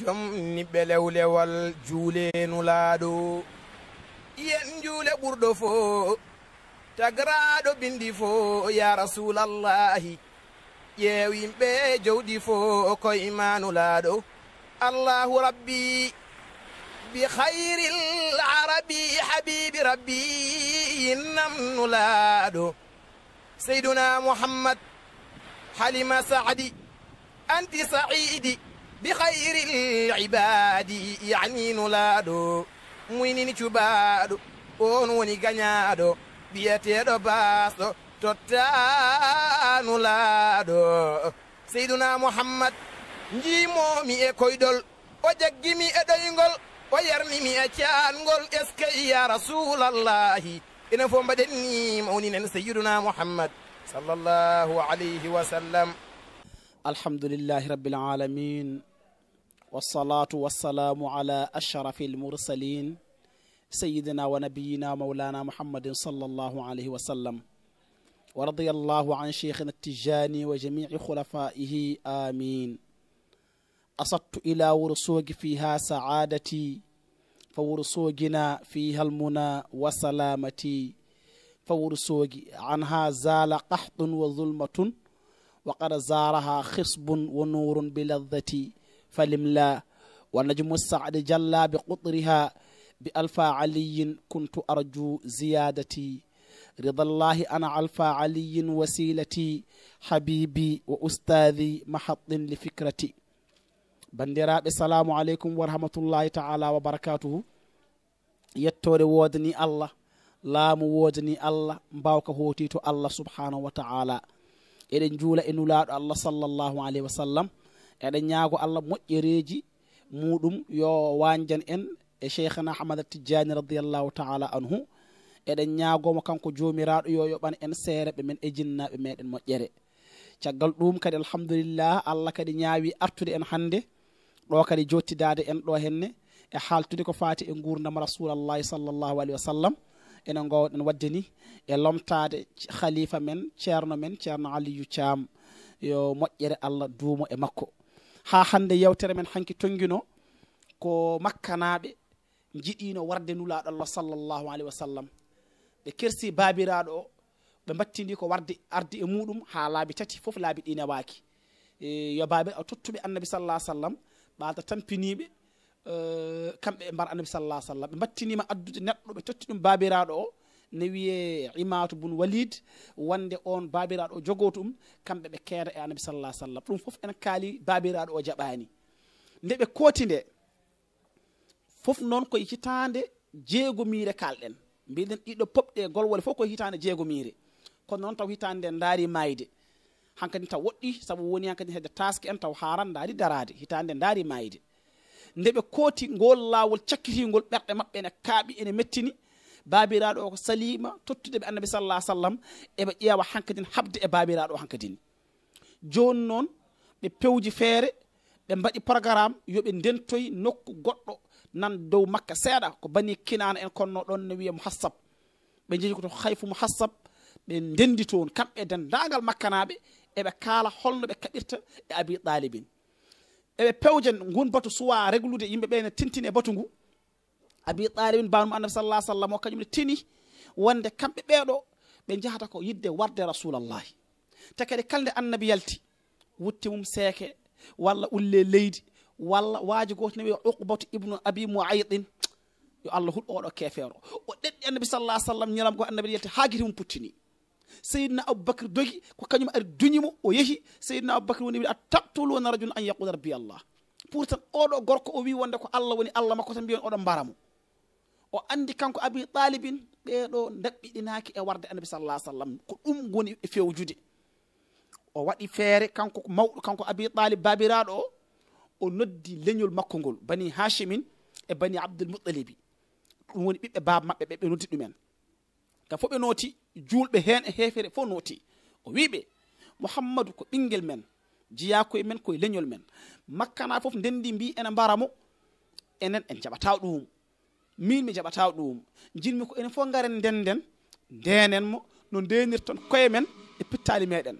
جم نبلو لول جولي نولادو ين جولي بردو فو تغرادو بندي يا رسول الله يا بي جودي فو كو الله ربي بخير العربي حبيب ربي إنم نولادو سيدنا محمد حليم سعدي أنت سعيدي بخير العباد يعني نولادو مينين تشوبادو on woni gañaaɗo biyeteeɗo baaso tottanulaaɗo seyduna mouhammad njiimoomi e koyɗol o jaggimi e ɗoyngol o yarnimi e caangol eskey ya rasulallahi enen fof mbaɗen ni mawninen seyiduna mouhammad sallllahu alayhi wa sallam alhamdulillahi rabbil alamin والصلاة والسلام على أشرف المرسلين سيدنا ونبينا مولانا محمد صلى الله عليه وسلم ورضي الله عن شيخنا التجاني وجميع خلفائه آمين أصدت إلى ورسوق فيها سعادتي فورسوقنا فيها المنى وسلامتي فورسوق عنها زال قحط وظلمة وقد زارها خصب ونور بلذتي فلملا ونجم السعد جلا بقطرها بألفا علي كنت أرجو زيادتي رضا الله أنا ألفا علي وسيلتي حبيبي وأستاذي محط لفكرتي بندرا السلام عليكم ورحمة الله تعالى وبركاته يتوري ودني الله لا مودني الله مباوك هوتيتو الله سبحانه وتعالى إذن جولة إنو الله صلى الله عليه وسلم eɗen ñaago allah moƴƴereeji muɗum yo waanjan en e cheikhana ahmad tidiani radiallahu taala anhu eɗen ñaagomo kanko joomiraɗo yo yoɓan en seere ɓe men e jinnaɓe meɗen moƴƴere caggal ɗum kadi alhamdulillah allah kadi ñaawi artude en hannde ɗo kadi jottidaade en ɗo henne e haaltude ko faati e nguurdam rasulallahi sallllahu alayhi wa sallam enen ngowɗen wadde ni e lomtaade khalifa men ceerno men ceerno aliyu thiam yo moƴƴere allah duumo e makko ha hande yewtere men hanki tonguino ko makkanaɓe jiɗino warde nulaɗo allah sallllahu alahi wa sallam ɓe kersi babiraɗo o ɓe battidi ko warde ardi e muɗum ha laabi tati foof laabi ɗine waaki e, yo babir a tottuɓe annabi sallah a sallam ɓaata tampiniɓe e, kamɓe ɓe mbar annabi sallah a sallam ɓe battinima addude neɗɗo ɓe totti ɗum babiraɗo o ne wiye imatu bun walid wonde on babiraɗo o jogo tum kamɓe ɓe keeda e annabi salalah sallam ɗum foof ene kaali babiraɗo o jaɓani nde ɓe kooti nde foof noon koye hitande jeegomire kalɗen mbiɗen ɗiɗo poɓɗe golwole fof koye hitande jeegomire kono noon taw hitande nde daari mayde hankkadi taw woɗɗi saabu woni hankkadi hedde taske en taw harandaari darade hitande daari mayde nde ɓe kooti ngol laawol cakkitingol ɓerɗe maɓɓe ene kaaɓi ene mettini baabiraɗo o ko salima tottude ɓe annabi sallah sallam eɓe ƴeewa hankadin habde e baabiraɗo hankadini joni non be pewji feere ɓe mbaɗi programme yoɓe ndentoy nokku goɗɗo nan dow makka seeɗa ko bani kinana en konno ɗon ne wiya muhassab ɓe jeeyi koto hayfu muhassab ɓe ndendi toon kamɓe dendagal makkanaɓe eɓe kaala holno ɓe kaɓirta e abi ɗalibin eɓe pewje gon batu suwa réglude yimɓeɓe ne tintini e abi ɗarimin banuma annabi salalah sallam o kañumne tini wonde kamɓe ɓeeɗo ɓe jahata ko yidde warde rasulallahi te kadi kala nde annabi yalti wutti mum seeke walla ulle leydi walla waaji gooto nawi uqbatu ibnu abi moaydin yo allah huɗɗo oɗo keefeero o ɗeɗɗi annabi salalah sallam ñalam go annabi yalti haagiti mum puttini seydna aboubacry dogi ko kañum ari duñimo o yehi seydna aboubacry woni wi a tatuluna radiol an yaqula rabbi allah pour tan oɗo gorko o wi wonde ko allah woni allah makko tan mbiyon oɗo mbara mo o andi kanko abi talibin ɓeɗo daɓɓiɗinaki e warde annabi sallah ah sallam ko ɗum goni e fewjude o waɗi feere kanko mawɗo kanko abi talib babiraɗo o o noddi leñol makko ngol bani hachimin e bani abdulmutalibi ɗum woni ɓiɓɓe baba maɓɓe ɓeɓe noddi ɗumen ka fo ɓe nooti julɓe hen e hefere fo nooti o wiɓe muhammadou ko ɓinguel men jiyakoye men koye leñol men makkana foof ndendi mbi ene mbaramo enen en jaɓata ɗum min mi jaɓata ɗum jinmi ko ene fof garen nden nden ndenen mo no ndenirton koye men e pittali meɗen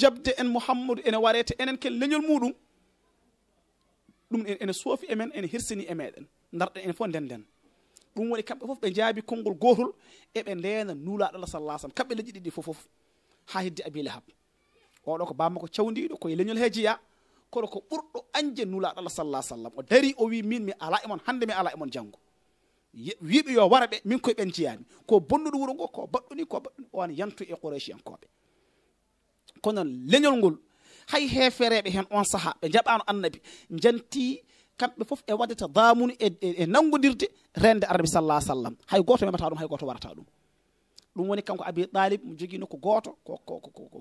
jabde en mouhammadou ene warete enen ken leñol muɗum ɗum ene soofi e men ene hirsini e meɗen darɗen ene fof nden nden ɗum waɗi kamɓe fof ɓe jaabi konngol gotol eɓe ndena nulaɗo allah sala sallm kamɓe leƴi ɗiɗi fof fof ha hidde abilahab oɗo ko bamma ko cawdiɗo koye leñol he jiya kono ko ɓurɗo añde nulaɗo allah sallah sallam o dari o wi min mi ala e mon hande mi ala e mon janngo wiɓe yo wara ɓe min koye ɓen jeyami ko bonnuɗo wuuro ngo ko baɗɗo ni ko baɗɗoni owona yantu e qourasiyankoɓe kono leñol ngol hay hefereɓe hen on saaha ɓe jaɓano annabi janti kamɓe foof e waddata damunu e, e, e nangodirde rende arabi sallah sallam hay goto memata ɗum hay goto warata ɗum ɗum woni kanko abi talib mo jogui nokku goto ko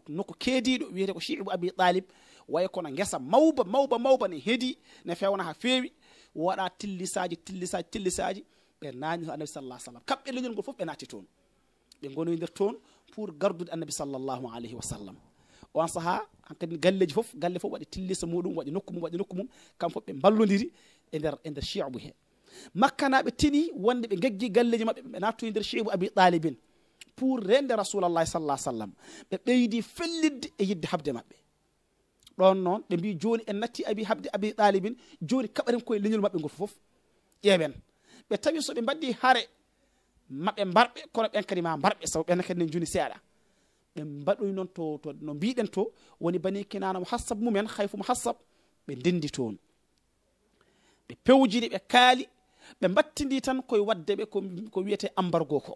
nokku keediɗo wiyete ko chibu abi talib waya kono guesa mawba mawba mawba ne heedi ne fewna ha fewi waɗa tillisaji tillisaji tillisaji ɓe naani ho annabi sallah sallam kamɓe leñol ngol fof ɓe naati toon ɓe gono e nder toon pour gardude annabi sallllahu alayhi wa sallam on saaha hankadi galleji fof galle fof waɗi tillisa muɗum waɗi nokku mum waɗi nokku mum kam fof ɓe ballodiri e nder e nder chiabu he makkanaɓe tini wonde ɓe geggi galleji maɓɓe ɓe nattoyi nder chiabu abi talibin pour rende rasulallahi sallah sallam ɓe ɓeydi fellidde e yidde habde maɓɓe ɗon noon ɓe mbi joni en natti abi habde abi talibin joni kaɓaren koye leñol maɓɓe ngol fof ƴeeɓen ɓe tawi soɓe mbaddi haare maɓe mbarɓe kono ɓen kadi ma mbarɓe sabu ɓena kadi nen juuni seeɗa ɓe mbaɗoy noon to no mbiɗen to woni bani kinanamo hassab mumen hay fumo hassab ɓe ndendi toon ɓe pewjiri ɓe kaali ɓe mbattindi tan koye wadde ɓe ko wiyete embargo ko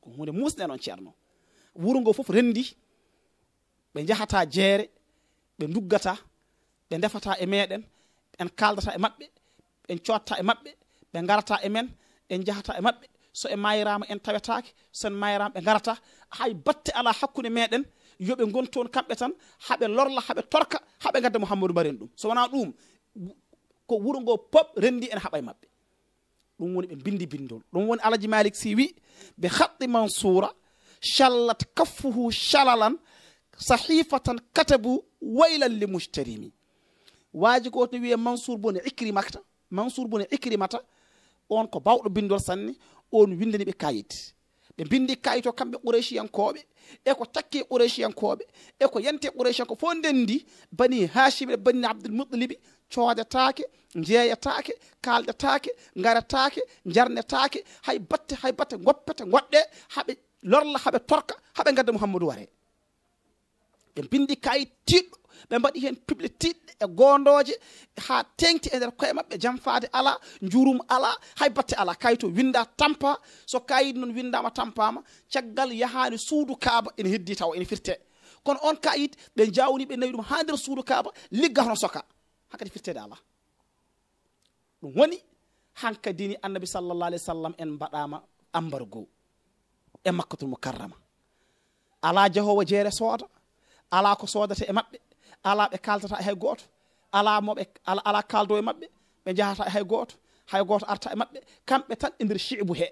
ko hunde musɗe noon ceerno wuro ngo fof renndi ɓe njahata jeere ɓe nduggata ɓe ndefata e meɗen en kaldata e maɓɓe en cotta e mabbe be garata e men en jahata e mabbe so e mayrama en tawetaake so en mayrama ɓe garata hay batte ala hakkude meden yobe gonton kambe tan habe lorla habe torka habe gadda muhammadu mbaren dum so wana dum ko wuro ngo pop rendi en haɓa e maɓɓe ɗum woni be bindi bindol dum woni alaji malik siwi be ɓe mansura shallat kaffuhu shalalan sahifatan katabu waylan li mustarimi waaji goto wiye mansour bone ikri makta mansour bo ne écrimata on ko bawɗo bindol sanne on windaniɓe kayit ɓe bindi kayit o kamɓe ɓourechiyankoɓe eko cakke ɓourechiyankoɓe eko yante ɓourechiyanko fo ndendi bani hashimɓe bani abdulmutalibi coodatake jeeyatake kaldatake garatake jarnetake hay batte hay batte goppete goɗɗe haɓe lorla haɓe torka haɓe gadda mouhammadou ware ɓe bindi kayit tiɗɗo ɓe mbaɗi hen piɓle tiɗɗe e gondoje ha tengti e nder koye mabɓe jam faade ala jurum ala hay batte ala kayito winda tampa so kayit noon windama tampama caggal yahani suudu kaaba ene heddi taw ene firte kono on kayit ɓe jawni ɓe nawi ɗum ha nder suudu kaaba ligga hono soka hakkadi firtede ala ɗum woni hankkadini annabi sallallah alih w sallam en mbaɗama ambargo e makkatul mukarrama ala jahowo jeere sooda ala ko sodata e mabɓe ala ɓe kaltata hay gooto ala moɓe ala kaldo e maɓɓe ɓe jahata hay gooto hay gooto arta e maɓɓe kamɓe tan e nder chibu he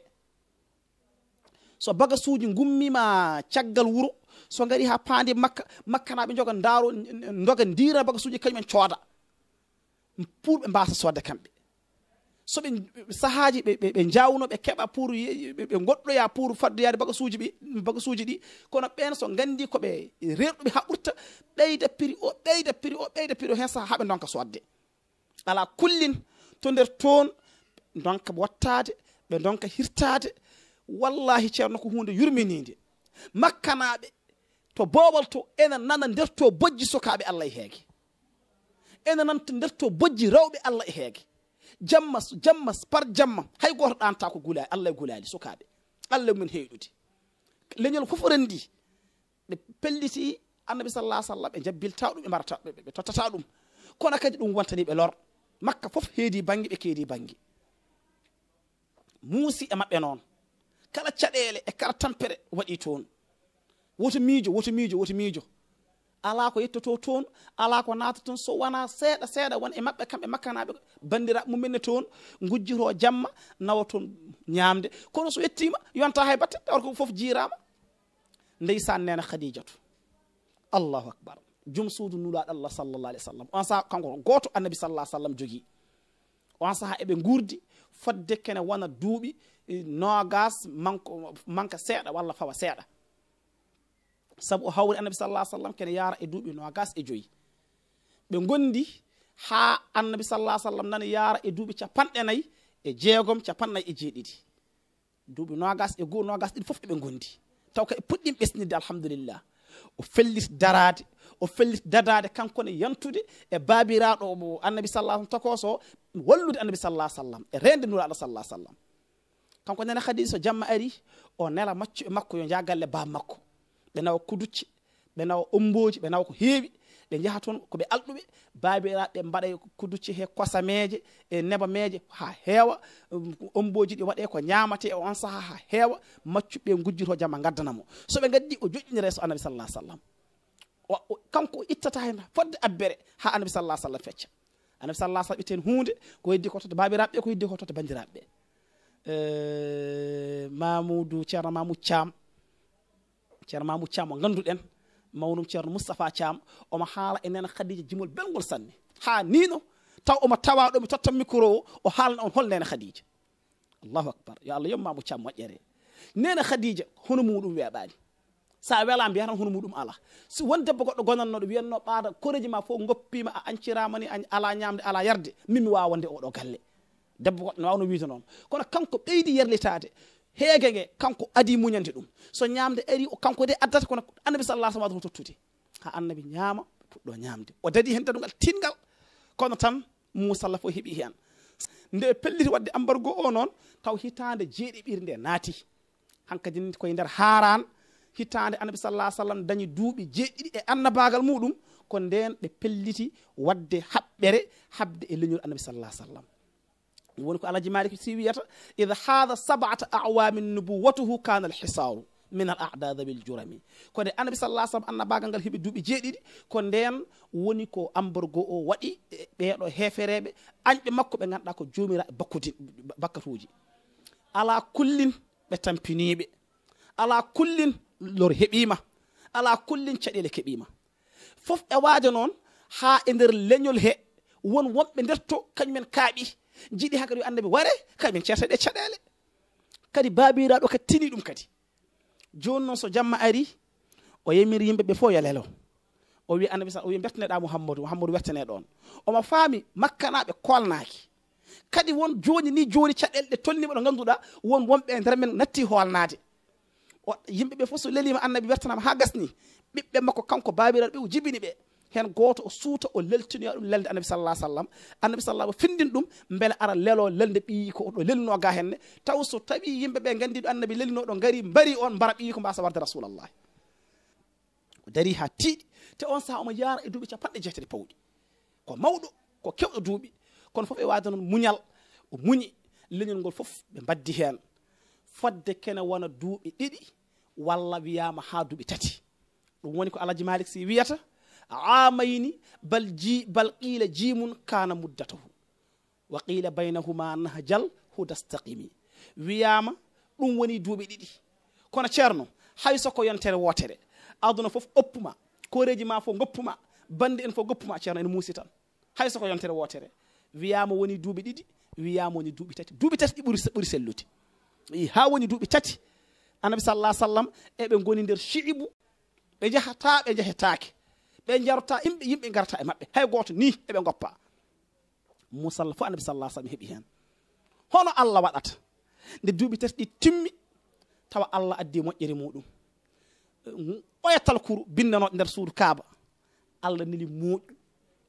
so baga suuji gummima caggal wuro so gari ha paandi makka makkanaɓe joga daaro doga dira baga suuji kañumen cooda pour ɓe mbasa sodde kamɓe so ɓe sahaji ɓe jawno ɓe keɓa pour ɓe goɗɗoya pour faddoyade bagasuji ɓe bagasuji ɗi kono ɓen so gandi koɓe rerɗuɓe ha ɓurta ɓeyda piri o ɓeyda piri o ɓeyda piri o hen saha haɓe donka so wadde ala kullin to nder toon donka wattade ɓe donka hirtade wallahi ceerno ko hunde yurminide makkanaɓe to bobol to ena nana nderto bojji sukaɓe allah e heege ena nanto nderto bojji rewɓe allah e heege jamma jamma par jamma hay goto ɗanta ko gulali allah e gulali sukaɓe allah e mumen heyɗude leñol fof ren ndi ɓe pelliti annabi salla sallam ɓe jabbilta ɗum ɓe mbarata ɓe tottata ɗum kono kadi ɗum wontani ɓe lor makka fof heedi bangue ɓe keedi bangue muusi e maɓɓe noon kala caɗele e kala tampere waɗi toon woto miijo woto miijo woto miijo ala ko yettoto toon ala ko naata toon so wona seeɗa seeɗa won e maɓɓe kamɓe makkanaɓe bandiraɓe mumenne toon gujjito jamma nawa toon ñamde kono so yettima yonta hay batte tawata ko fof jiirama ndeysan nena khadijatu allahu akbar jum suudu nulaɗo allah sallallah alih w sallam on saaha kanko goto annabi sallah sallam jogui on saaha eɓe guurdi fodde kene wona duuɓi eh, nogas manko manka seeɗa walla fawa seeɗa sabu o hawri annabi sallah sallam kene yaara e duuɓi nogas e joyi ɓe gondi ha annabi sallah sallam nana yaara e duuɓi capanɗe nayyi e jeegom capannayyi e jeeɗiɗi duuɓi nogas e goo nogas ɗiɗi foof eɓe gondi taw kay e puɗɗin ɓesnidde alhamdulillah o fellit darade o fellit dadade kankone yantude e babiraɗo mo annabi salla sallm tokoso wallude annabi salla sallam e rende nuraɗo salla sallam kanko nene hadis o jamma ari o nela maccu e makko yo jagalle bab makko ɓe nawa kuducce ɓe nawa omboji ɓe nawa ko heewi ɓe jaha toon koɓe alɗuɓe babiraɓe mbaɗa kuducce he kosa meje e neba meje ha heewa omboji um, ɗi waɗe ko ñamate e on saaha ha heewa maccuɓe gujjito e jama gaddanamo soɓe gaddi o joƴƴinirayso annabi salalah sallam kanko ittata hen fodde abbere ha anabi salalah sallam fecca anabi salalah sallam itten hunde ko heddi ko toto babiraɓe ko heddi ko toto bandiraɓeɓe mamoudou ceerno mamoudou cam ceerno mamu thiam mo ganduɗen mawnum mustafa cham o ma hala enen khadija jimol belgol sanne ha nino taw o ma tawa do mi tottam micro o o on on holnene khadija allahu akbar ya allah yom mamoud thiam moƴƴere nena khadija hono mudum weɓani sa wela mbiya tan hono mudum ala so won debbo goddo gonanno do wiyanno baada koreji ma fo ngoppima a ni ala nyamde ala yarde min mi o do galle debbo goddo wawno wiide non kono kanko beydi yerlitade heege nge kanko adi muñande ɗum so ñamde ari o kanko de addata kono annabi sal lah sa wadoo tottude ha annabi ñaama puɗɗo ñamde o dadi hen dadugal tinngal kono tan musalla fo heeɓi hen nde pelliti wadde embargo o noon taw hitande jeeɗiɓiri nde naati hankkadi koye nder haaran hitande annabi salalah sallam dañi duuɓi jeeɗiɗi e annabagal muɗum ko nden ɓe pelliti wadde haɓɓere haɓde e leñol annabi salalah sallam wonko alaji malik si wiyata id haada sabata awamin nubuwatuhu kana alhisaru min al adada bil jurami kono annabi sallah sallam annabagal ngal heeɓi duuɓi jeeɗiɗi ko nden woni ko ambargo o waɗi ɓeeɗo hefereɓe añɓe makko ɓe ganduɗa ko joomira bakkudi bakkatuji ala kullin ɓe tampiniɓe ala kullin lor heɓima ala kullin caɗele keɓima fof e waade noon ha e nder leñol he won wonɓe nder to kañumen kaaɓi jiɗi ha kadi yo andami ware kadi min certaɗe caɗele kadi babiraɗo kadi tini ɗum kadi joni noon so jamma ari o yemiri yimɓeɓe fo yo lelo o wi annabi sa o wi bertaneɗa mouhammadou mouhammadou wertane ɗon omo faami makkanaɓe kolnaki kadi won joni ni joni caɗele ɗe tolnima ɗo ganduɗa won wonɓe e nder men natti holnade yimɓeɓe fo so lelima annabi wertanama ha gasni ɓiɓɓe makko kanko babiraɗo ɓe o jibini ɓe هن قوت سوت أو للتني للد النبي صلى الله عليه وسلم النبي الله فيندن دم مبل أرا للو للد بيكو للنو عاهن تاوسو تبي يم ببين عندي النبي للنو دعاري بري أن برب يكون بس برد رسول الله ودري هاتي تاوسا أم يار إدوبي تحط جتري بودي كو مودو كو كيو إدوبي كون فوف مونيال ومني لينين غول فوف بدي فد كنا وانا دو إدي والله بيا ما حدو بتاتي ومني كو على جمالك سي بياتا aamayni bal ji bal qiila jiimum kaana muddatahu wa qiila baynahuma nahjal huda staqimi wiyaama ɗum woni duuɓi ɗiɗi kono ceerno hay soko yontere wootere aduna fof oppuma koreji ma fof goppuma bandi en fof goppuma ceerno ene muusi tan hay soko yontere wootere wiyaama woni duuɓi ɗiɗi wiyaama woni duuɓi tati duuɓi tati ɗi ɓuri sellude i haa woni duuɓi tati annabi sallah sallam eɓe ngoni nder chiibu ɓe jahataa ɓe jahetaake ɓe jarta yimɓe yimɓe garta e maɓɓe hay goto ni eɓe goppa musalla fo anabi salla sallm heeɓi hen hono allah waɗata nde duuɓi tati ɗi timmi tawa allah addi e moƴƴere muɗum ɓoyatal kuru bindanoɗe nder suudu kaaba allah neli moƴu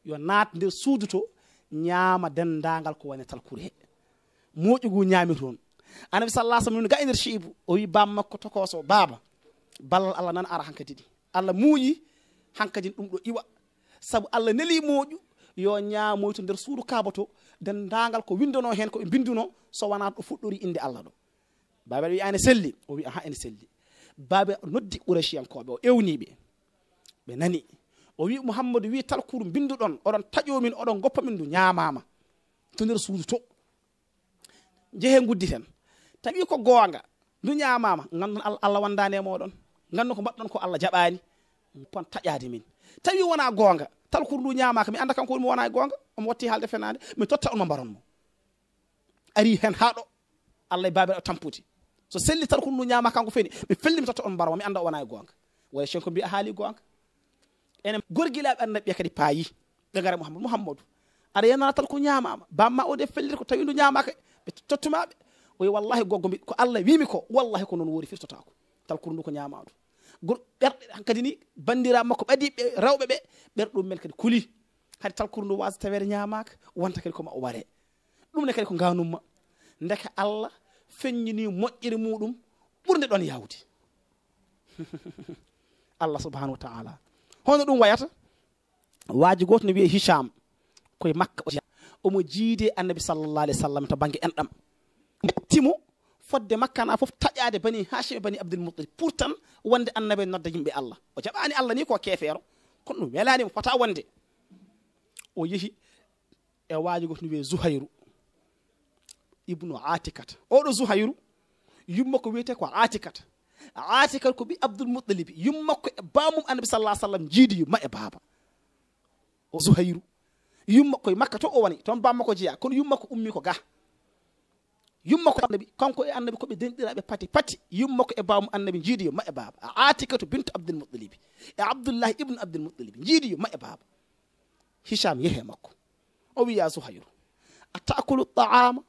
yo naat nder suudu to ñaama dendagal ko wone talkuru he moƴugu ñaami toon anabi salla sallm ni ga e nder chibu o wi bammakko tokoso baaba ballal allah nan ara hankadiɗi allah muƴi hankkadi ɗum ɗo iwa sabu allah neli moƴu yo ñamoyto nder suudu kaba to dendagal ko windono hen koɓe binduno so wona ɗo fuɗɗori inde allah ɗo babel wi ene selli o wi aha ene selli babel noddi ɓurachiyankoɓe o ewniɓe ɓe nani o wi mouhammadou wi talkour binduɗon oɗon taƴomin oɗon goppamin du ñamama to nder suudu to jeehe guddi ten tawi ko goonga du ñamama gandon allah wandane moɗon gandu ko mbaɗɗon ko allah jaɓani pon taƴaade min tawi wona goonga tal kurndu ñamaka mi anda kanko woni mo wona e goonga omo watti haalde fenade mi totta on mo mbaronmo ari hen haa ɗo allah e baabiraɗo tampude so selli tal kurndu ñama kanko feni mi felli mi totta on mbaronmo mi anda o wona e goonga waya cenko mbiya haali goonga ene gorguilaɓe annabiya kadi paayi ɓe gara mouhamadou mouhamadou aɗa yenana tal ko ñamama bamma o de fellir ko tawi ndu ñamaka ɓe tottumaɓe oyi wallahi goggo mbi ko allah wimi ko wallahi ko noon woori firtotako tal kurndu ko ñamaɗum ɓerɗe hankkadi ni bandira makko ɓadiɓe rewɓe ɓe ɓer ɗum men kadi kuli hade talkuru ndu wasa tawere ñamaka wonta kadi koma o ware ɗumne kadi ko ganumma deke allah feññini moƴƴiri muɗum ɓurde ɗon yawde allah subhanahu wa taala hono ɗum wayata waaji goto no wiye hicham koye makka omo jiide annabi sallallah alih w sallam to banggue enɗam ettimo fodde makka na fof taƴade bani hachim e bani abdoulmoutalib pour tan wonde annabi nodda yimɓe allah o jaɓani allah ni ko kefeero kono ɗum welanimo fota wonde o yeehi e waji goto no wiye zouhayru ibnu atikat oɗo zouhayru yumma ko wiyete ko atikat atikat ko ɓi abdoulmoutalib yummakko e bamum annabi sala ah sallam jiidiyo ma e baaba o zouhayru yummakkoye makka to o wani toon bammako jeeya kono yummakko ummi ko ga yumma ko annabi kanko e annabi koɓe denɗiraɓe pati pati yumma ko e bawmo annabi jiidiyo ma e baaba a atikatu bintu abdoulmuttalibi e abdoullahi ibnu abdoulmuttalibi jiidiyo ma e baaba hisham yehe makko o wiya suhayru a taakulu taama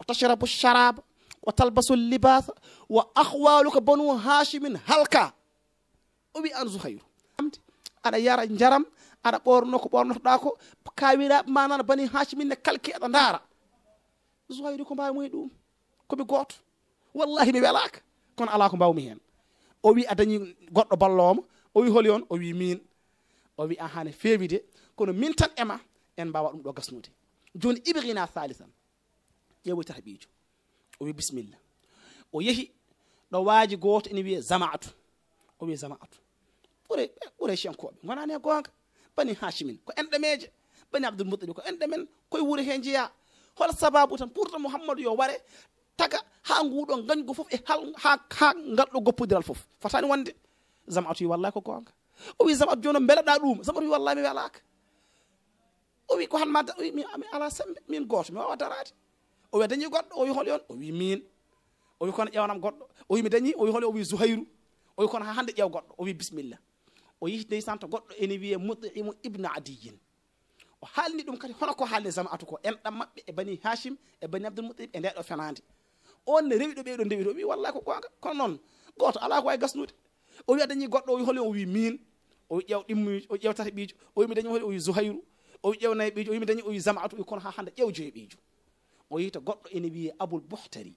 o tashrabu sharaba o talbasu libasa wa ahwaluka banu hashimin halka o wi an suhayru aɗa yara jaram aɗa ɓorno ko ɓornotoɗa ko kawiraɓe manana bani hashimin ne kalki aɗa ndaara zoyri ko mbawimoye ɗum koɓe goto wallahi mi welaka kono ala ko mbawmi hen o wi a dañi goɗɗo balloma o wi holi on o wi min o wi aha ne fewi de kono min tan ema en mbawa ɗum ɗo gasnude joni ibrina salisan ƴewoy tahaɓijo o wi bisimilla o yeehi ɗo waaji goto ene wiye zamatu o wi zamatu ɓuure ɓuure chenkoɓe gonani e gonga bani hachimin ko enɗemeje bani abdoul moutalib ko enɗemen koye wuuri he jeeya hol sababu tan pourtant mouhammadou yo ware taga ha nguɗo gañgu fof e ha ngalɗo goppodiral fof fatani wonde zamatu wi wallahi ko gonga o wi zamatu joni beleɗa ɗum zamatu wi wallahi mi welaka o wi ko hanma mi ala sembe min goto mi wawa darade o wi dañi goɗɗo o wi hol on o wi min o wi kono ƴewnam goɗɗo o wi mi dañi o wi hol o wi zouhayru o wi kono ha hande ƴew goɗɗo o wi bisimilla o yiiti deysanto goɗɗo ene wiye mutimu ibne adiyin o haalni ɗum kadi hono ko haalni jama'atu ko enɗam maɓɓe e bani hashim e bani abdoulmutalib e ndeɗo fenade on ne rewi ɗo ɓeeɗo ndewi ɗo wi wallahi ko gonga kono noon goto ala ko wawi gasnude o wi a dañi goɗɗo o wi holi o wi min o wi ƴeew ɗimmuji o ƴeew tata ɓiijo o wi mi dañi holi o wi zohayru o wi ƴeew nayi ɓiijo o wi mi dañi o wi jama'atu wi kono ha hande ƴeew joyi ɓiijo o yita goɗɗo ene wiye aboul bohtari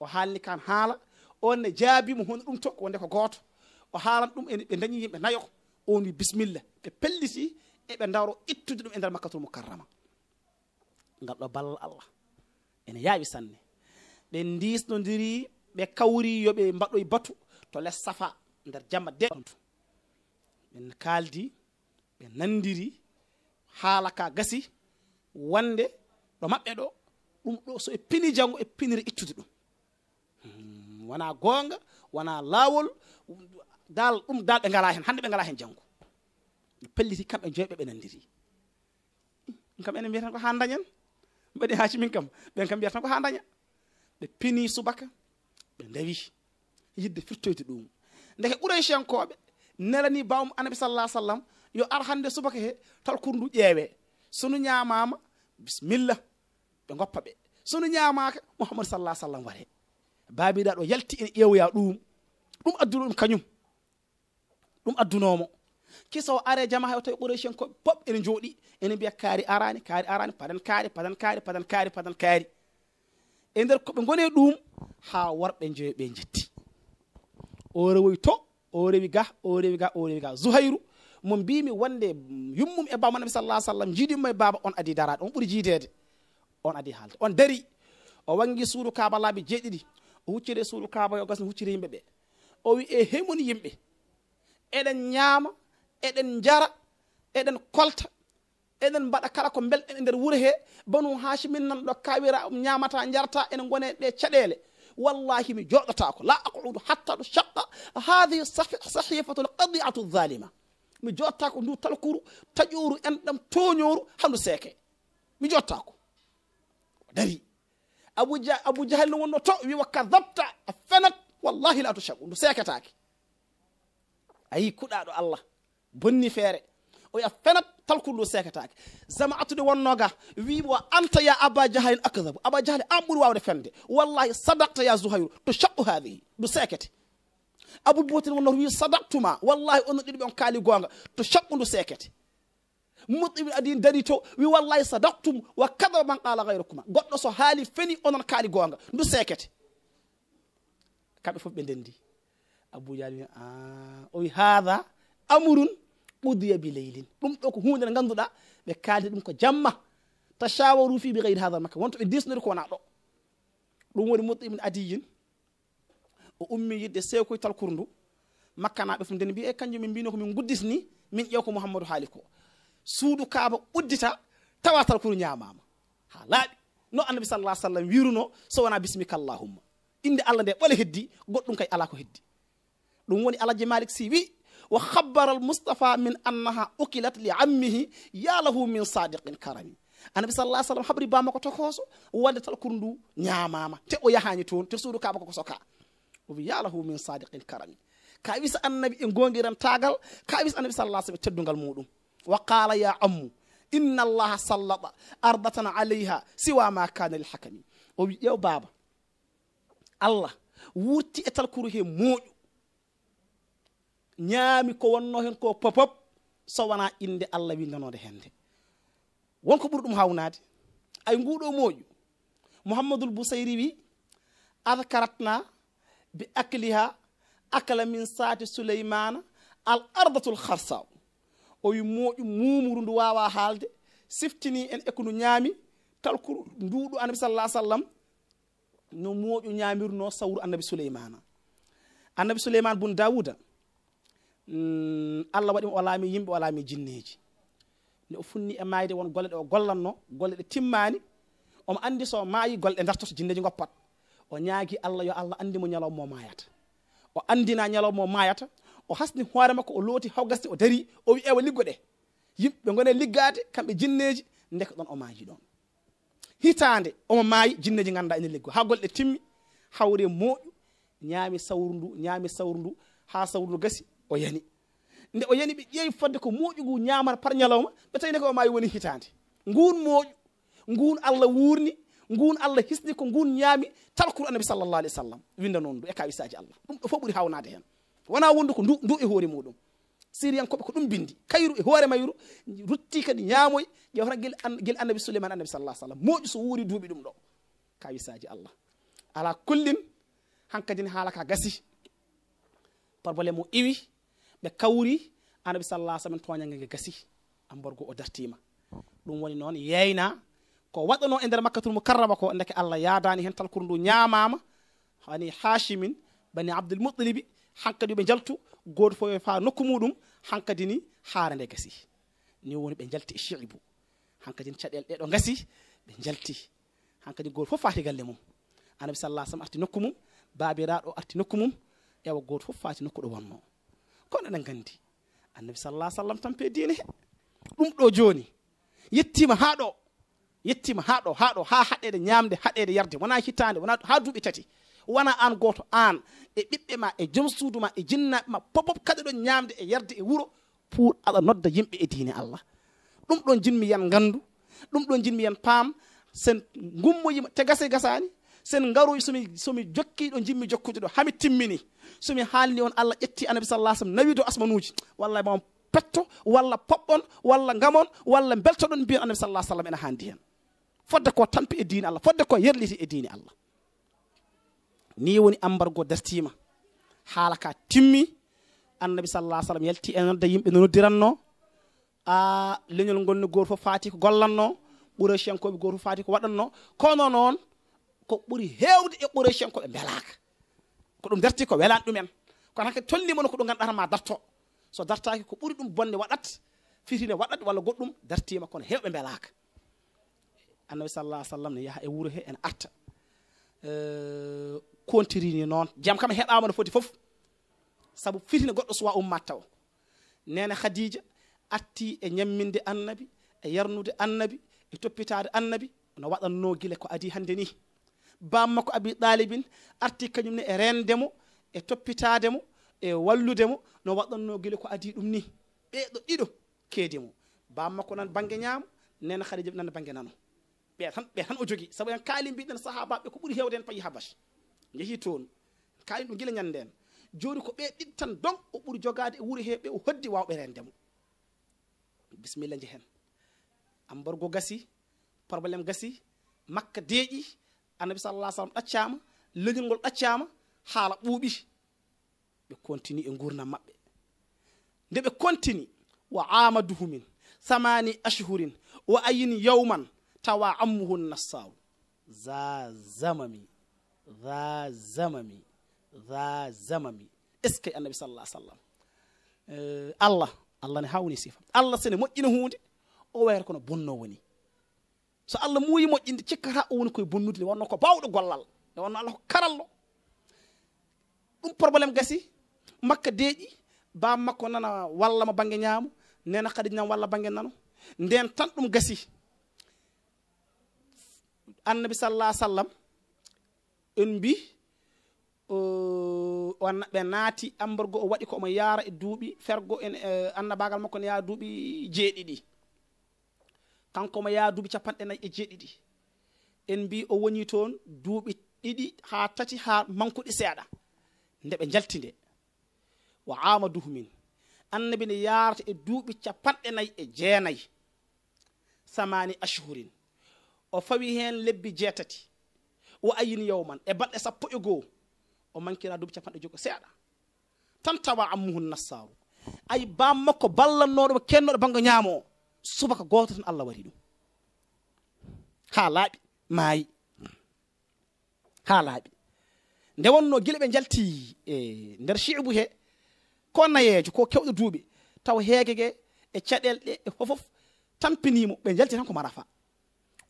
o haalni kan haala on ne jaabimo hono ɗum tokko wonde ko goto o haalan ɗum ɓe dañi yimɓe nayo on wi bisimilla ɓe pellisi eɓe dawro ittude ɗum e nder makkatul mukarrama ngal ɗo ballal allah ene yaawi sanne ɓe disnodiri ɓe kawri yoɓe mbaɗoye batu to les safa nder jamma de ɓe kaaldi ɓe nandiri haala ka gasi wande ɗo maɓɓe ɗo ɗum ɗo so e pini janngo e piniri ittude ɗum hmm, wona goonga wona laawol daal ɗum daal ɓe ngala heen hannde ɓe ngala heen janngo pelliti kamɓe joyɓe ɓe nanndiri ɗum kam ene mbiya tan ko haa dañan mbaɗi haaci min kam ɓen kam mbiyata tan ko haa daña ɓe pini subaka ɓe ndawi yidde firtoyde ɗum ndeke ɓuraycenkoɓe nelani bawmo anabi salalah a sallam yo ar hannde subaka he talkur ndu ƴeewe sonu ñaamama bisimilla ɓe goppa ɓe sonu ñaamaka mouhamadou salalah a sallam ware baabiɗa ɗo yalti ene ƴeewoya ɗum ɗum addunoɗum kañum ɗum addunomo kiso are jama hay o tawi ɓorechen ko pop ene jooɗi ene mbiya kaari arani kaari arani padan kaari padan kaari padan kaari padan kaari e nder koɓe goni ɗum ha worɓe jeyo ɓe jetti o rewoy to o rewi ga o rewi ga o rewi ga zouhayru mo mbimi wonde yummum e baba nabi salalah sallam jiidimmo e baba on adi darade on ɓuuri jiidede on adi haalde on dari o wangi suudu kaaba laabi jeeɗiɗi o hucciri suudu kaaba yo gasno huccire yimɓeɓe o wi e hemoni yimɓe eɗen ñaama eɗen jara eɗen kolta eɗen mbaɗa kala ko belɗen e nder wuuro he banu hashimin nan ɗo kawira ñamata jarta ene gone ɗe caɗele wallahi mi joɗotako la aqudu hatta ɗo shaqa hadihi sahifatu lqadiatu zalima mi jottako ndu talkuru taƴoru en ɗam toñoru handu seeke mi jottako dari abuja abou jahal no wonno to wi kadabta a fenat wallahi la tushaqu ndu seeketake ayi kuɗaɗo allah bonni feere oya fenat talkullu seketake zama attude wonnoga wi o anta ya abba diahayl akdabu abba diahali an ɓuuri wawde fende wallahi sadakta ya zouhayl to shaɓɓo hadihi ɗo sekete aboubotin wonno wi sadaktuma wallahi onno ɗiɗi ɓen kaali gonga to shaɓɓo ndu sekete muɗɗimin adin dari to wi wallahi sadaktum wa kadaba man qala gayrokuma goɗɗo so haali feni onon kaali gonga ndu sekete kamɓe foof ɓe ndendi abou diali wi a o wi hada amourun ɓuduya bi leylin ɗum ɗo ko hunde nde ganduɗa ɓe kaaldi ɗum ko jamma tachawaru fi bi gayri hadal makka wonto ɓe disnori ko wona ɗo ɗum woni moɗɗo ibne adiyin o ummi yidde sewkoye talkour ndu makka naɓe fo nden mbi e kanjum min mbino ko min guddisni min ƴew ko mouhammadou haali ko suudu kaaba ɓuddita tawa talkour ñamama ha laaɓi no annabi salalah sallam wiruno so wona bismika llahumma inde allah nde ɓole heddi goɗɗum kay ala ko heddi ɗum woni alaji malik si wi وخبر المصطفى من أنها أكلت لعمه يا له من صادق كرم annabi sallah sallam habri bamako tokoso wonde talkuru ndu ñamama te o yahani toon te suudu kaba koko soka o wi yalahu min sadiqin karami ka wisa annabi e gongirantagal ka wisa annabi sallah sallam teddugal muɗum wa qala ya ammu inna allaha sallata ardatan alayha siwa ma kana lil hakami o wi ƴew baba allah wurti e talkuru he mooƴu ñaami ko wonno hen ko popop so wana inde allah de hende wonko ɓuri ɗum hawnade ay nguɗo moju muhammadul busairi wi adkaratna bi akliha akla min saati souleymana al ardatul harsaw o yi moju mumuru ndu wawa halde siftini en e ko ndu ñaami talko nduɗo annabi sallah sallam no moju ñaamirno sawru anabi souleymana anabi souleymane bun dawuda Mm, allah waɗi mo o laami yimɓe o laami jinneeji nde o funni e maayde won golle ɗe o gollatno golle ɗe timmaani omo anndi so maayi golle ɗe ndartoto jinneeji goppat o ñaagi allah yo allah anndi mo ñalowmo o maayata o anndina ñalowmo o maayata o hasni hoore makko o looti hawgasde o darii o wi ewa liggo ɗe yimɓe ngone liggaade kamɓe jinneeji nde ko ɗon o maaji ɗon hitaande omo maayi jinneeji ngannda ene liggo haa golle ɗe timmi hawri moƴu ñaami sawru ndu ñaami sawru ndu haa sawru ndu gasi o yani nde o yani ɓe ƴeewi fodde ko moƴugu ñaamat par ñalawma ɓe tawine ko o maayi woni hitaande nguun mooƴu nguun allah wuurni nguun allah hisni ko nguun ñaami talkuru annabi sallllah alih w sallam winda noon ndu e kawisaji allah ɗum ɗo fof ɓuri hawnade heen wona wonndu ko ndu ndu e hoore muɗum siriyankoɓe ko ɗum bindi kayru e hoore mayru rutti kadi ñaamoy ƴewata gel gel annabi souleymane annabi sallah alih sallam moƴu so wuuri duuɓi ɗum ɗo kawisaji allah ala kullin hankadi ne haala ka gasi probléme o iwi ɓe kawri anabi sallallahu alaihi wasallam ngel nge gasi amborgo o dartima dum woni non yeyna ko wadono e der makkatul mukarrama ko ndake allah yaadani hen talkuru ndu ñamama hani hashimin bani muttalib hankadi be jaltu goto fo fa nokku mudum hankadi ni haare nde gasi ni woni be jalti e chiibu chadel de do gasi be jalti hankadi goto fo faati galle mum anabi sallallahu alaihi wasallam arti nokku mum babiraɗo arti nokku mum ewa goto fo faati nokku do wonno kono eɗen gandi annabi sallah sallam tampe diine he ɗum ɗo joni yettima ha ɗo yettima ha ɗo ha ɗo ha haɗede ñamde haɗede yarde wona hitande wona ha duuɓi tati wona an goto an e ɓiɓɓe ma e jom suudu ma e jinnaɓe ma popop kadi ɗon ñamde e yarde e wuuro pour aɗa nodda yimɓe e diine allah ɗum ɗon jinmi yan gandu ɗum ɗon jinmi yan paam sen gummoyima tegase gasani sen garoy somi somi do jimmi jokkude do hami timmini somi halni on allah etti anabi sallallahu alaihi wasallam nawido asmanuji wallahi bon petto walla popon walla ngamon walla don bi anabi sallallahu alaihi wasallam ina handi hen fodde ko tampi e dini allah fodde ko yerliti e dini allah ni woni ambargo dastima halaka ka timmi annabi alaihi wasallam yalti en nodda yimbe no diranno a leñol ngolni gor fo faati ko gollanno ɓuurasiyankoɓe goto fof faati ko waɗanno kono noon ko ɓuri heewde e qouraysi en ko ɓe mbelaaka ko ɗum darti ko welani ɗumen kono hankadi tollimono ko ɗum ngannduɗa ma darto so dartaaki ko ɓuri ɗum bonde waɗat fitine waɗat walla goɗɗum dartima kono heewɓe mbelaaka annabi salalah sallam ne yaha e wuuro he ene arta kontirini noon jam kam heɓaama no foti fof sabu fitine goɗɗo suwa umma taw nene khadija atti e ñamminde annabi e yarnude annabi e toppitade annabi no waɗanno guile ko adi hannde ni bammakko abi talibin arti kañumne e rendemo e toppitademo e walludemo no waɗanno guila ko adi ɗum ni ɓeeɗo ɗiɗo keedemo bammakko nan bangue ñaam nena haalijam nana bangue nano ɓe tan ɓe tan o jogui saabu en kaali mbiɗen sahabaɓe ko ɓuuri hewde hen payi habas jeehi toon kaali ɗum guila ñandeen joni ko ɓe ɗiɗi tan don o ɓuuri jogade e wuuri heɓe o hoddi wawɓe rendemo bisimilla jeehen ambargo gasi probléme gasi makka deeƴi annabi salalah sallam ɗaccama leñol ngol ɗaccama haala ɓuuɓi ɓe kontini e gurnam maɓɓe nde ɓe kontini wa amaduhumin samani ashhurin wa ayin yawman tawa ammuhu nassaru za zamami za zamami za zamami est ce que annabi salalah sallam euh, allah allah ne hawni sifa allah sene moƴƴina hunde o wayata kono bonno woni so allah muuyi moƴƴinde cikkata o woni koye bonnude nde wonno ko bawɗo gollal nde wonno allah ko karallo ɗum probléme gasi makka deeƴi bam makko nana walla ma bangge ñaamo nena kadi ñam walla bangge nano nden tan ɗum gasi annabi sallah sallam en mbi wonna ɓe naati ambargo o waɗi ko omo yaara e duuɓi fergo en e, annabagal makko ne yaha duuɓi jeeɗiɗi kanko ma yaha duuɓi capanɗe nayi e jeeɗiɗi en mbi o woni toon duuɓi ɗiɗi haa tati haa mankuɗi seeɗa nde ɓe njalti nde wa amaduhu min annabi ne yaarata e duuɓi capanɗe nayi e jeenayi samani ashhurin o fawi heen lebbi jeetati o ayin yawman e balɗe sappo e goo o mankira duuɓi capanɗe jogo seeɗa tan tawa ammuhu nassaru ayi bammakko ballannoɗo kennoɗo banggo ñaamo o subaka goto tan allah waɗi ɗum ha laaɓi maayi ha laaɓi nde wonno gila ɓe jalti e nder chibu he ko nayejo ko kewɗo duuɓi taw heegege e caɗelɗe e fofof tampinimo ɓe jalti tan ko ma rafa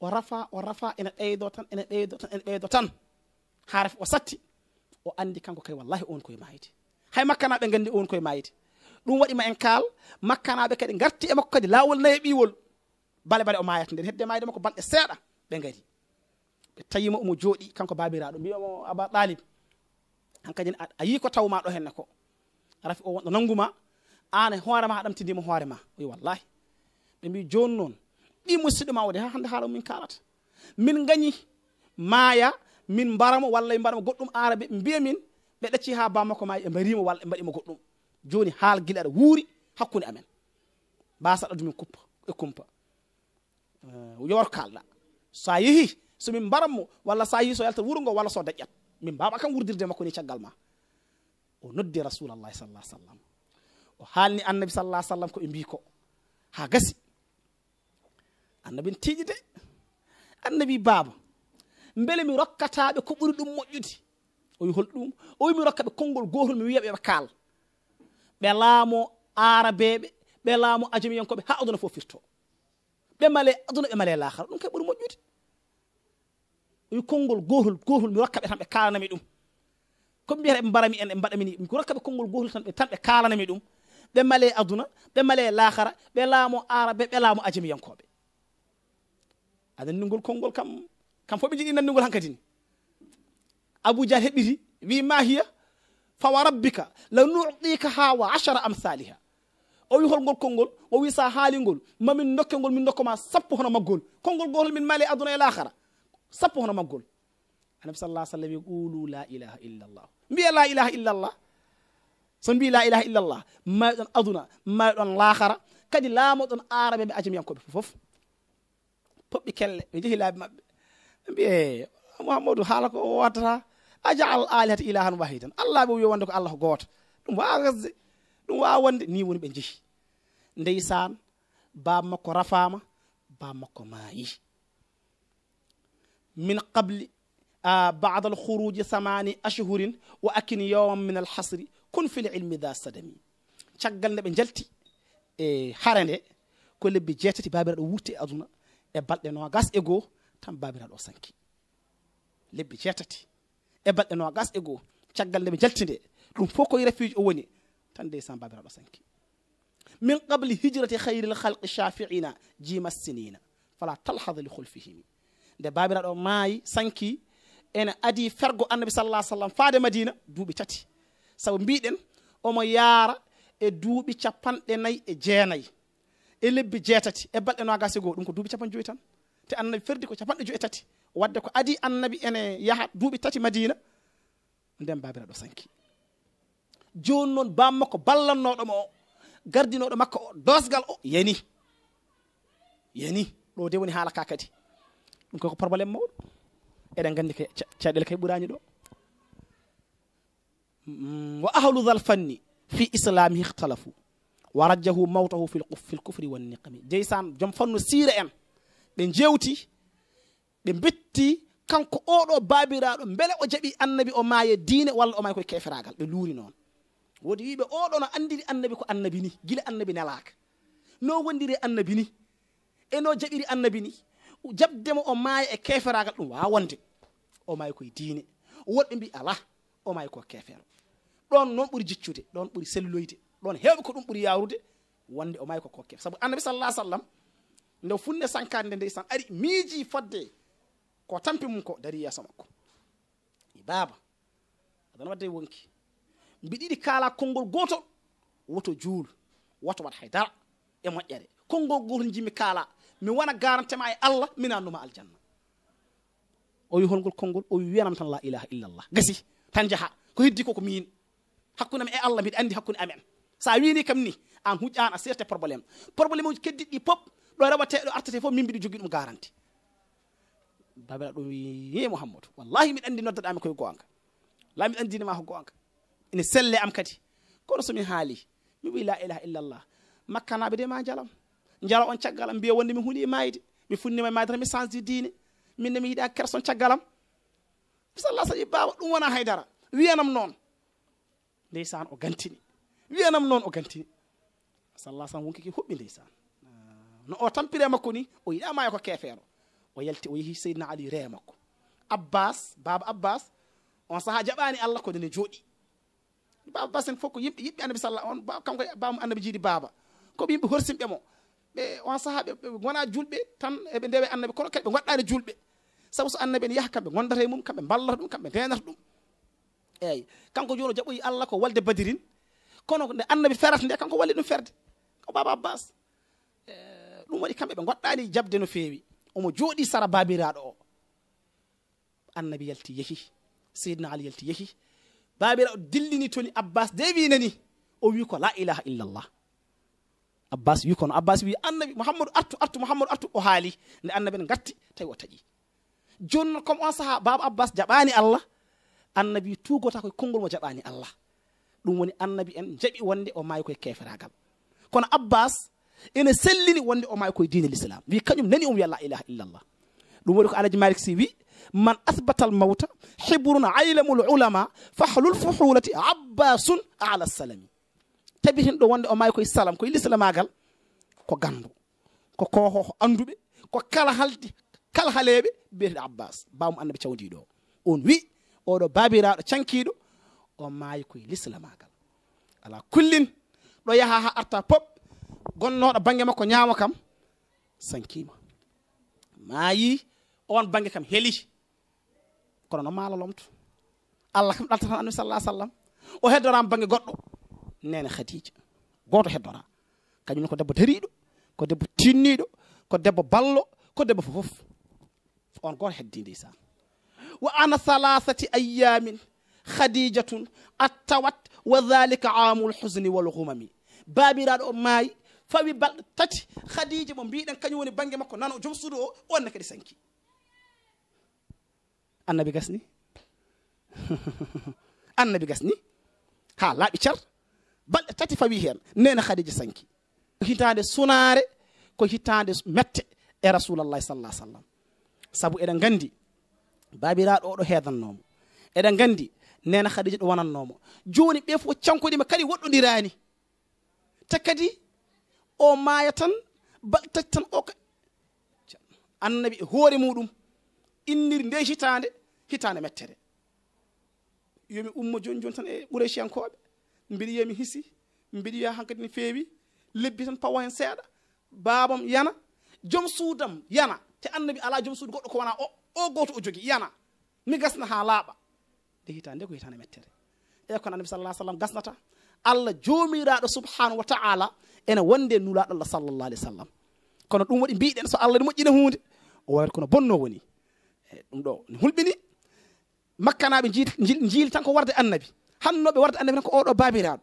o rafa o rafa ene ɓeydo tan ene ɓeydo tan ene ɓeydo tan ha ref o satti o andi kanko kay wallahi on koye mayite hay makkanaɓe gandi on koye mayite ɗum waɗima en kaal makkanaɓe kadi garti e makko kadi laawol nayi e ɓiwol bale bale o mayata nden hedde mayde makko balɗe seeɗa ɓe gari ɓe tawimo omo jooɗi kanko babiraɗo mbiyamo aba ɗalib hankadi a yi ko tawma ɗo henne ko arafi o wonɗo nangguma an e hoorema aɗam tindima hoorema o wi wallahi ɓe mbi joni noon ɗi musidɗo ma wode ha hande haala min kalata min gañi maaya min mbaramo walla e mbaramo goɗɗum arabe ɓe mbiya min ɓe ɗacci ha bammakko ma ɓe mbarimo walla ɓe mbaɗimo goɗɗum joni haal gila aɗa wuuri hakkude amen mbasa ɗadumin e kuppa e kumpa eh, yor kalɗa so a yeehi somin mbaranmo walla sa yehi so yalta wuro ngo walla so daƴƴat min mbawa kan wurdirde makko ni e caggal ma o noddi rasulallahi salalah sallam o haalni annabi salalah sallam koɓe mbi ko ha gasi annabi n tiiƴi de annabi baaba beele mi rokkataɓe ko ɓuri ɗum moƴƴude o wi hol ɗum o wi mi rokkaɓe konngol gotol mi wiyaɓeɓe kaala ɓe laamo arabeɓe ɓe laamo ajamiyankoɓe ha aduna fof firto ɓe male aduna ɓe male lahara ɗum kay ɓuuri moƴƴude wi konngol gotol gotol mi rokkaɓe tan ɓe kalanami ɗum koɓe mbiyata ɓe mbarami en ɓe mbaɗamini mi rokkaɓe konngol gotol tan ɓe tan ɓe kalanami ɗum ɓe male aduna ɓe male lahara ɓe laamo arabe ɓe laamo ajamiyankoɓe adanndingol konngol kam kam fof ɓe jiɗi nanndingol han kadi ni abou dial heɓɓiti wi mahiya فوربك لنعطيكها وعشر امثالها او يقول قول كونغول ويسا حالي نقول ما من نوك نقول من نوك ما سبو هنا مقول كونغول قول من مالي ادنى الى اخر سبو هنا مقول انا صلى الله عليه وسلم يقول لا اله الا الله بي لا اله الا الله سن بي لا اله الا الله ما ادنى ما ادنى الاخر كد لا مدن عربي باجم يكوب فوف بوبي كل ويجي لا بي محمد حالك واترا اجعل الهه الها واحدا الله بو يوندك الله غوت دو واغز دو واوند ني بنجي ندسان با مكو رفاما باب مكو ماي من قبل آه بعد الخروج ثماني اشهر واكن يوم من الحصر كن في العلم ذا صدمي تشغل نبي جلتي اي حارنده كل بي جيتتي بابر ووتي ادونا اي بالدي نو غاس ايغو تام بابر دو سانكي e eno gas ego ciagal caggal nde jaltinde dum foko yi refuge o woni tan babira babiraɗo sanki min qabli hijrati khayril khalq shafiina jima sinina fala talhad li de babira do maayi sanki ene adi fergo annabi sallallahu alaihi wasallam faade madina dubi tati saw sabu o mo yaara e duuɓi capanɗe nay e jeenayyi e lebbi jeetati e balɗe nogas e dum ko dubi capan joytan te annabi ferdi ko capanɗe joyi tati wadde ko adi annabi ene yaha duuɓi tati madina nden babiraɗo sanki joni noon bammakko ballannoɗomo o gardinoɗo makko o dosgal o yani yani ɗo de woni haala ka kadi ɗum koko probléme mawɗo eɗen gandi ko caɗele kay ɓurani ɗo wa ahlu dal fanni fi islamihi ikhtalafu wa rajjahu mawtahu fi lkufri wanniqami jeysan joom fannu siira en ɓe njewti ɓe mbitti kanko oɗo babiraɗo beele o jaɓi annabi o maaye diine walla o maayi koye keferagal ɓe luuri noon woodi wiɓe oɗo no andiri annabi ko annabi ni gila annabi nelaka no wondiri annabi ni e no jaɓiri annabi ni jabdemo o maaya e keferagal ɗum wawa wonde o maayi koye diine woɗɓe mbi ala o maayi ko kefero ɗon noon ɓuuri jiccude ɗon ɓuuri selloyde ɗon hewɓe ko ɗum ɓuuri yawrude wonde o maayi ko kokkefe sabu annabi sallah sallam nde funne sankande nde san ari miiji fodde ko tampi mum ko dari yeeso makko baaba adana wadde wonki mbiɗiɗi kaala konngol gooto woto juul woto waɗ haydara e moƴƴere konngol gooto jimi kaala mi wona garante ma e allah mi nannuma aljanna o wi holngol konngol o wiyanam tan la ilaha illallah gasi tan jaha ko heddi koko min hakkundema e allah mbiɗa andi hakkunde amen sa wini kam ni an huƴ an a serte probléme probléme uji keddiɗi ɗi pop ɗo rewateɗo artete fof min mbiɗi jogi ɗum garanti babira ɗum wi mouhammadou wallahi mbiɗa andi noddaɗami koye goonga la mbiɗa andinima ko goonga ene selle am kadi kono somin haali mi wi la ilaha illallah makkanaɓe de ma jalam jala on caggal am mbiya wonde mi huuli mayde mi funnima e mayde tan mi changi diine minne mi yiiɗa kerson caggal am bisalla saji baba ɗum wona haydara wiyanam noon ndeysan o gantini wiyanam noon o gantini sallah sam wonkiki huɓɓi ndeysan no o tampire makko ni o yida yiɗamaya ko keefeero o yalti o yeehi sayyidina ali ree makko abbas baba abbas on saha jaɓani allah ko ne jodi baba abbas en fof ko yimɓe yiɓɓe annabi sallah on kanko bamo annabi jidi baba ko bimbe horsimbe mo be on saha be gona julbe tan eɓe ndewe annabi kono kadi ɓe goɗɗani julɓe saabu so annabi en yaaha kamɓe gondata e mum kambe ballata ɗum kamɓe ndenata ɗum eyyi kanko jono jabo yi allah ko walde badirin kono nde annabi ferata nde kanko walli dum ferde ko baba abbas ɗum waɗi kamɓe ɓe goɗɗani jabde no feewi omo jooɗi sara baabiraɗo o annabi yalti yehi seydna ali yalti yehi baabiraɗo dillini toni abbas de wi nani o wi ko la ilaha illallah abbas wi kono abbas wi annabi mouhammadou artu artu mouhammadou artu o haali nde annabi ne gatti tawi o taƴi jonno comme on saaha baba abbas jaɓani allah annabi tuugota koye konngol mo jaɓani allah ɗum woni annabi en jaɓi wonde o maayi koye keferagal kono abbas ene sellini wonde o maayi koye diine l'islam wi kañum nani um yalla la ilaha illallah ɗum waɗi ko alaji malik si wi man athbata al mawta hibrun aylamul ulama fahlul fuhulati abbasun ala salami tabitin ɗo wonde o maayi koye salam koye l'islamagal ko gandu ko kohoho anduɓe ko kala halde kala haleɓe biyeteɗo abbas bamo annabi cawdiɗo on wi oɗo babiraɗo cankiɗo o maayi koye l'islamagal ala kullin ɗo yaha ha arta pop gonnodo bangi makko ñaawa kam sankima mayi on bangi kam heli kono no mala lomto allah kam ɗaltatan annabi alaihi wasallam o heddoram bangi goddo nene khadija goto heddora kañumne ko debbo dariɗo ko debbo tinniɗo ko debbo ballo ko debbo fo on goto heddi ndeysan wa ana salasati ayamin khadijatun attawat wa dhalika amul husni wal humami babiraɗo o maayi fawi balɗe tati khadije mo mbiɗen kañum woni banggue makko nano joom suudu o onne kadi sanki annabi gasni annabi gasni ha laaɓi car balɗe tati fawi hen nena khadije sanki hitande sunare ko hitande mette e rasulllahi sallah sallam saabu eɗen gandi babiraɗo oɗo hedannomo eɗen gandi nena khadije ɗo wonannomo joni ɓe fo cankoɗima kadi woɗɗodirani te kadi o maaya tan baɗi tati tan o annabi e hoore muɗum inniri nde hitande hitande mettere yomi ummo joni joni tan e ɓuraciyankoɓe mbiɗa yiyami hisi mbiɗa yiya hankkadi ne feewi lebbi tan pawa hen seeɗa babam yana joom suudam yana te annabi ala joom suudu goɗɗo ko wona o o goto o jogui yana mi gasna ha laaɓa nde hitande nde ko hitande mettere eyi kono annabi salalah sallam gasnata allah joomiraɗo subhanahu wa taala ene wonde nulaɗo allah sallllah alih w sallam kono ɗum waɗi mbiɗen so allah ne moƴƴina hunde o wawata kono bonno woni e, ɗum ɗo ne hulɓini makkanaɓe jiili tan ko warde annabi hannoɓe warde annabi tan ko oɗo babiraɗo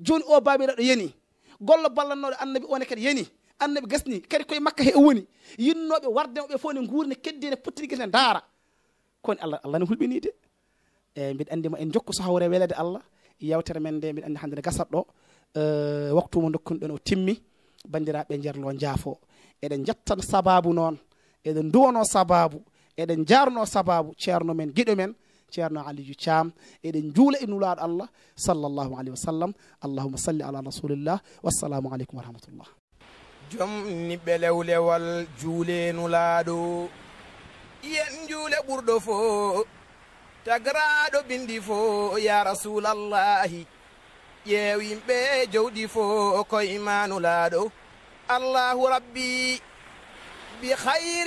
joni o babiraɗo yeni gollo ballannoɗo annabi one kadi yeni annabi gasni kadi koye makka he o woni yinnoɓe warde oɓe fof ne guurne keddi ne puttini gese ne daara koni allah allah ne hulɓini de eyi mbiɗa andima en jokku sohawre welede allah yawtere men nde mbiɗa andi hannde ne gasat ɗo waktu mo dokkunɗen o timmi bandiraɓe jerlo jaafo eɗen jattan sababu noon eɗen duwano sababu eɗen jarno sababu ceerno men giɗo men ceerno aliyu cam eɗen juula e nulaɗo allah sallllahu alayhi wa sallam allahuma salli ala rasulillah wassalamu aleykum wa rahmatullah joom niɓɓe lewlewal juule nulaɗo yen juule ɓurɗo fo تقرادو بندي فو يا رسول الله يا ويمبي جودي فو كويمانو لادو الله ربي بخير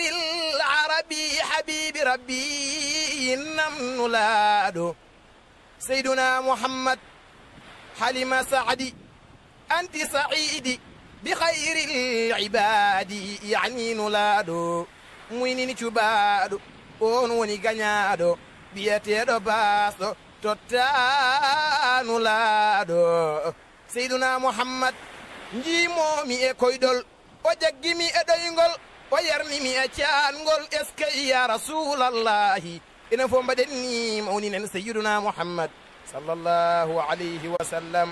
العربي حبيبي ربي إنم نولادو سيدنا محمد حليم سعدي أنت سعيدي بخير العباد يعني نولادو مويني نتشبادو ونوني قنادو do baso tottanu sayyiduna muhammad Muhammad momi e koydol o jaggimi e ɗoygol o yarnimi e gol eske ya rasulallahi ina fo mbaɗen ni mawnin en sayyiduna muhammad sallllahu alaihi wasallam